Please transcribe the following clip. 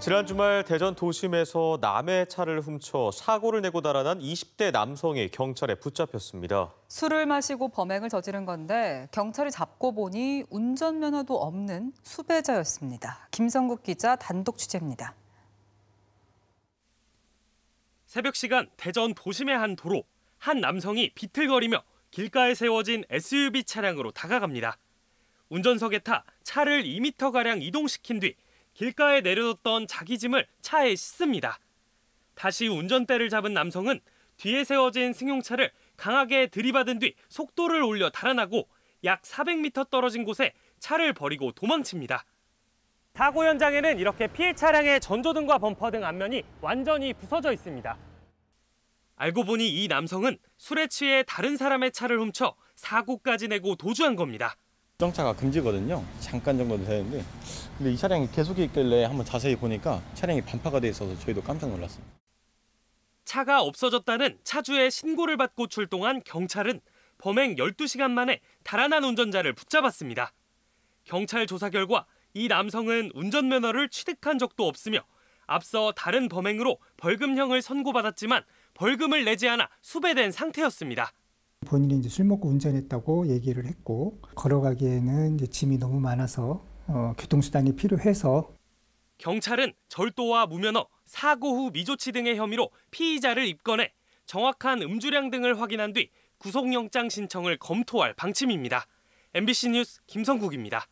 지난 주말 대전 도심에서 남의 차를 훔쳐 사고를 내고 달아난 20대 남성이 경찰에 붙잡혔습니다. 술을 마시고 범행을 저지른 건데 경찰이 잡고 보니 운전면허도 없는 수배자였습니다. 김성국 기자 단독 취재입니다. 새벽 시간 대전 도심의 한 도로 한 남성이 비틀거리며 길가에 세워진 SUV 차량으로 다가갑니다. 운전석에 타 차를 2m가량 이동시킨 뒤 길가에 내려뒀던 자기 짐을 차에 싣습니다. 다시 운전대를 잡은 남성은 뒤에 세워진 승용차를 강하게 들이받은 뒤 속도를 올려 달아나고 약 400m 떨어진 곳에 차를 버리고 도망칩니다. 사고 현장에는 이렇게 피해 차량의 전조등과 범퍼 등 앞면이 완전히 부서져 있습니다. 알고 보니 이 남성은 술에 취해 다른 사람의 차를 훔쳐 사고까지 내고 도주한 겁니다. 정차가 금지거든요 잠깐 정도 되는데 근데 이 차량이 계속 있길래 한번 자세히 보니까 차량이 반파가 돼 있어서 저희도 깜짝 놀랐습니다 차가 없어졌다는 차주의 신고를 받고 출동한 경찰은 범행 12시간 만에 달아난 운전자를 붙잡았습니다 경찰 조사 결과 이 남성은 운전면허를 취득한 적도 없으며 앞서 다른 범행으로 벌금형을 선고받았지만 벌금을 내지 않아 수배된 상태였습니다 본인이 이제 술 먹고 운전했다고 얘기를 했고 걸어가기에는 이제 짐이 너무 많아서 어, 교통수단이 필요해서 경찰은 절도와 무면허, 사고 후 미조치 등의 혐의로 피의자를 입건해 정확한 음주량 등을 확인한 뒤 구속영장 신청을 검토할 방침입니다. MBC 뉴스 김성국입니다.